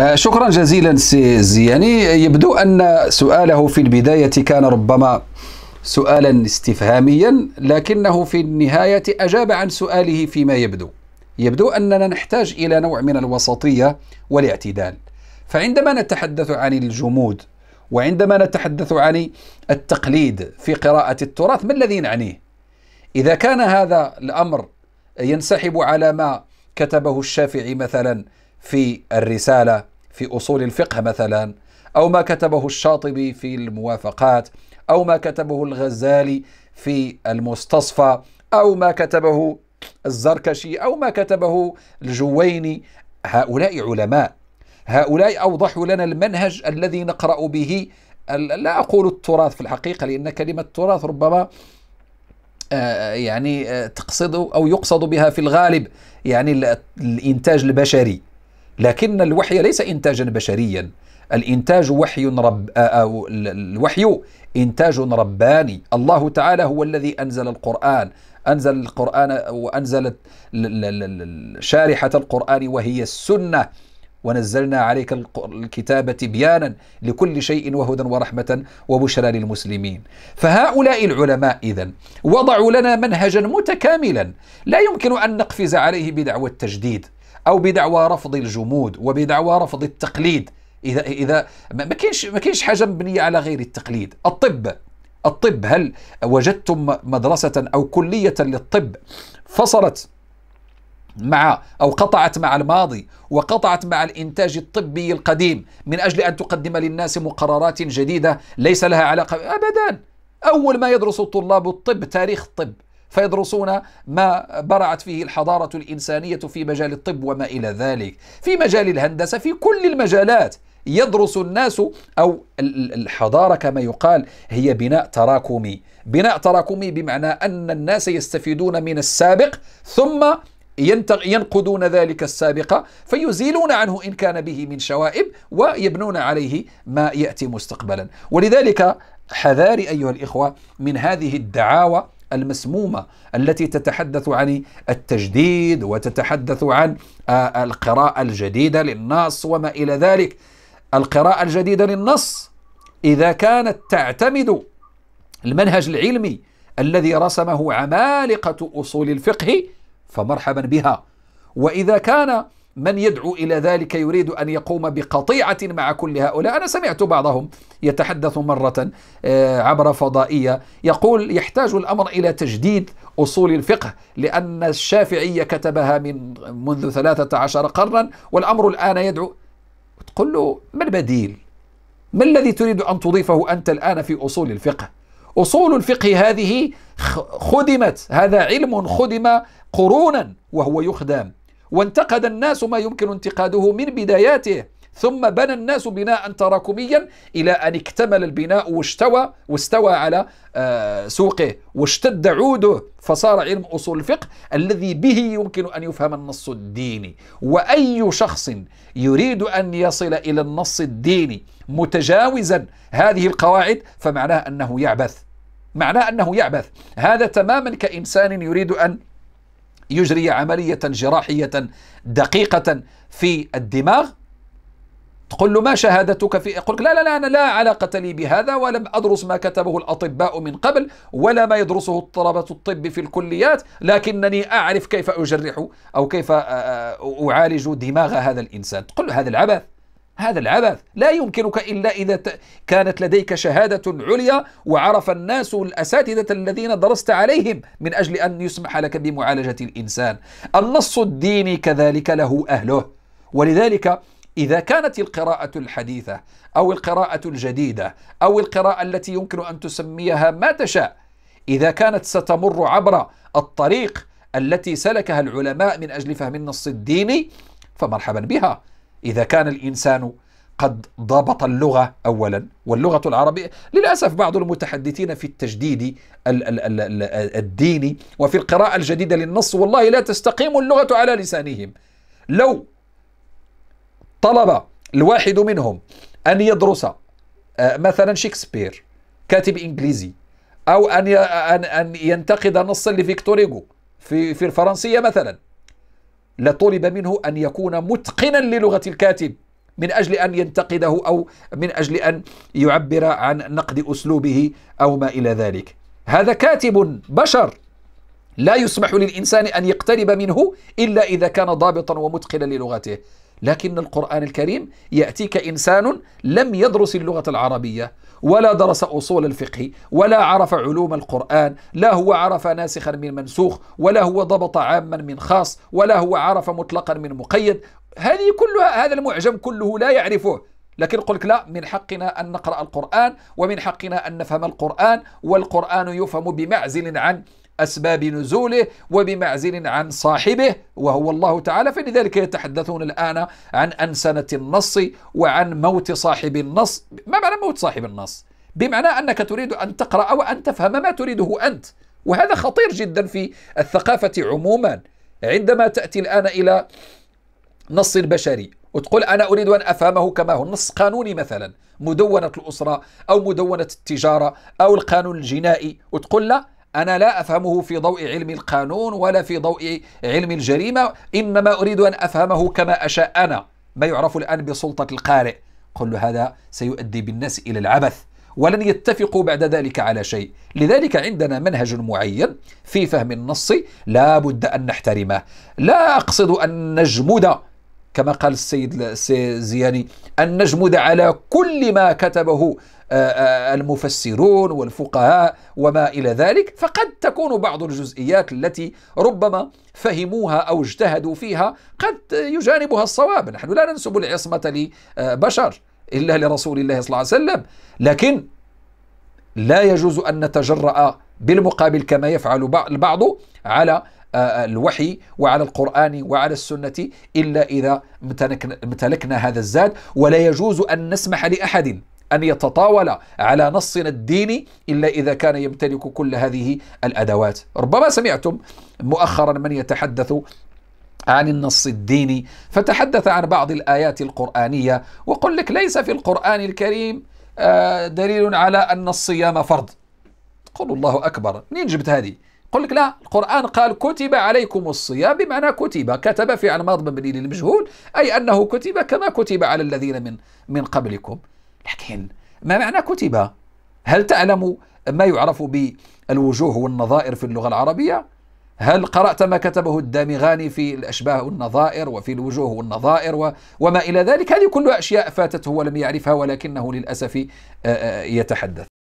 آه، شكرا جزيلا سي زياني يبدو أن سؤاله في البداية كان ربما سؤالا استفهاميا لكنه في النهاية أجاب عن سؤاله فيما يبدو يبدو أننا نحتاج إلى نوع من الوسطية والاعتدال فعندما نتحدث عن الجمود وعندما نتحدث عن التقليد في قراءة التراث ما الذي نعنيه؟ إذا كان هذا الأمر ينسحب على ما كتبه الشافعي مثلا في الرسالة في أصول الفقه مثلا أو ما كتبه الشاطبي في الموافقات أو ما كتبه الغزالي في المستصفى أو ما كتبه الزركشي أو ما كتبه الجويني هؤلاء علماء هؤلاء أوضحوا لنا المنهج الذي نقرأ به لا أقول التراث في الحقيقة لأن كلمة تراث ربما آه، يعني آه، تقصد أو يقصد بها في الغالب يعني الإنتاج البشري لكن الوحي ليس إنتاجا بشريا الإنتاج وحي رب أو آه، آه، الوحي إنتاج رباني الله تعالى هو الذي أنزل القرآن أنزل القرآن وأنزل شارحة القرآن وهي السنة ونزلنا عليك الكتاب تبيانا لكل شيء وهدى ورحمة وبشرى للمسلمين فهؤلاء العلماء إذا وضعوا لنا منهجا متكاملا لا يمكن أن نقفز عليه بدعوى التجديد او بدعوى رفض الجمود وبدعوى رفض التقليد اذا اذا ما كاينش ما كاينش حاجه مبنيه على غير التقليد الطب الطب هل وجدتم مدرسه او كليه للطب فصلت مع او قطعت مع الماضي وقطعت مع الانتاج الطبي القديم من اجل ان تقدم للناس مقررات جديده ليس لها علاقه ابدا اول ما يدرس الطلاب الطب تاريخ الطب فيدرسون ما برعت فيه الحضارة الإنسانية في مجال الطب وما إلى ذلك في مجال الهندسة في كل المجالات يدرس الناس أو الحضارة كما يقال هي بناء تراكمي بناء تراكمي بمعنى أن الناس يستفيدون من السابق ثم ينقدون ذلك السابق فيزيلون عنه إن كان به من شوائب ويبنون عليه ما يأتي مستقبلا ولذلك حذاري أيها الإخوة من هذه الدعاوى المسمومه التي تتحدث عن التجديد وتتحدث عن آه، القراءه الجديده للنص وما الى ذلك القراءه الجديده للنص اذا كانت تعتمد المنهج العلمي الذي رسمه عمالقه اصول الفقه فمرحبا بها واذا كان من يدعو إلى ذلك يريد أن يقوم بقطيعة مع كل هؤلاء أنا سمعت بعضهم يتحدث مرة آه، عبر فضائية يقول يحتاج الأمر إلى تجديد أصول الفقه لأن الشافعية كتبها من منذ 13 قرنا والأمر الآن يدعو تقول له ما البديل ما الذي تريد أن تضيفه أنت الآن في أصول الفقه أصول الفقه هذه خدمت هذا علم خدم قرونا وهو يخدم وانتقد الناس ما يمكن انتقاده من بداياته ثم بنى الناس بناء تراكميا إلى أن اكتمل البناء واشتوى واستوى على آه، سوقه واشتد عوده فصار علم أصول الفقه الذي به يمكن أن يفهم النص الديني وأي شخص يريد أن يصل إلى النص الديني متجاوزا هذه القواعد فمعناه أنه يعبث معناه أنه يعبث هذا تماما كإنسان يريد أن يجري عملية جراحية دقيقة في الدماغ تقول له ما شهادتك في يقول لا لا لا أنا لا علاقة لي بهذا ولم أدرس ما كتبه الأطباء من قبل ولا ما يدرسه طلبة الطب في الكليات لكنني أعرف كيف أجرح أو كيف آه، آه، أعالج دماغ هذا الإنسان تقول له هذا العبث هذا العبث لا يمكنك إلا إذا كانت لديك شهادة عليا وعرف الناس الأساتذة الذين درست عليهم من أجل أن يسمح لك بمعالجة الإنسان النص الديني كذلك له أهله ولذلك إذا كانت القراءة الحديثة أو القراءة الجديدة أو القراءة التي يمكن أن تسميها ما تشاء إذا كانت ستمر عبر الطريق التي سلكها العلماء من أجل فهم النص الديني فمرحبا بها إذا كان الإنسان قد ضبط اللغة أولا واللغة العربية للأسف بعض المتحدثين في التجديد الديني وفي القراءة الجديدة للنص والله لا تستقيم اللغة على لسانهم لو طلب الواحد منهم أن يدرس آه، مثلا شكسبير كاتب إنجليزي أو أن ينتقد نصا لفيكتور في الفرنسية مثلا لطلب منه أن يكون متقنا للغة الكاتب من أجل أن ينتقده أو من أجل أن يعبر عن نقد أسلوبه أو ما إلى ذلك هذا كاتب بشر لا يسمح للإنسان أن يقترب منه إلا إذا كان ضابطا ومتقنا للغته لكن القرآن الكريم يأتيك إنسان لم يدرس اللغة العربية ولا درس أصول الفقه ولا عرف علوم القرآن لا هو عرف ناسخا من منسوخ ولا هو ضبط عاما من خاص ولا هو عرف مطلقا من مقيد هذه كلها هذا المعجم كله لا يعرفه لكن قلت لك لا من حقنا أن نقرأ القرآن ومن حقنا أن نفهم القرآن والقرآن يفهم بمعزل عن أسباب نزوله وبمعزل عن صاحبه وهو الله تعالى فلذلك يتحدثون الآن عن أنسنة النص وعن موت صاحب النص ما معنى موت صاحب النص؟ بمعنى أنك تريد أن تقرأ وأن تفهم ما تريده أنت وهذا خطير جدا في الثقافة عموما عندما تأتي الآن إلى نص بشري وتقول أنا أريد أن أفهمه كما هو نص قانوني مثلا مدونة الأسرة أو مدونة التجارة أو القانون الجنائي وتقول لا أنا لا أفهمه في ضوء علم القانون ولا في ضوء علم الجريمة إنما أريد أن أفهمه كما أشاء أنا ما يعرف الآن بسلطة القارئ قل له هذا سيؤدي بالناس إلى العبث ولن يتفقوا بعد ذلك على شيء لذلك عندنا منهج معين في فهم النص لا بد أن نحترمه لا أقصد أن نجمد كما قال السيد الزياني أن نجمد على كل ما كتبه المفسرون والفقهاء وما الى ذلك فقد تكون بعض الجزئيات التي ربما فهموها او اجتهدوا فيها قد يجانبها الصواب نحن لا ننسب العصمه لبشر الا لرسول الله صلى الله عليه وسلم لكن لا يجوز ان نتجرا بالمقابل كما يفعل البعض على آه، آه، الوحي وعلى القرآن وعلى السنة إلا إذا امتلكنا هذا الزاد ولا يجوز أن نسمح لأحد أن يتطاول على نصنا الديني إلا إذا كان يمتلك كل هذه الأدوات ربما سمعتم مؤخرا من يتحدث عن النص الديني فتحدث عن بعض الآيات القرآنية وقل لك ليس في القرآن الكريم آه، دليل على أن الصيام فرض قل الله أكبر منين جبت هذه قل لك لا القرآن قال كتب عليكم الصيام بمعنى كتب كتب في عن ماض مبني للمجهول أي أنه كتب كما كتب على الذين من من قبلكم لكن ما معنى كتب هل تعلم ما يعرف بالوجوه والنظائر في اللغة العربية هل قرأت ما كتبه الدامغاني في الأشباه والنظائر وفي الوجوه والنظائر وما إلى ذلك هذه كلها أشياء فاتته ولم يعرفها ولكنه للأسف آه، آه، يتحدث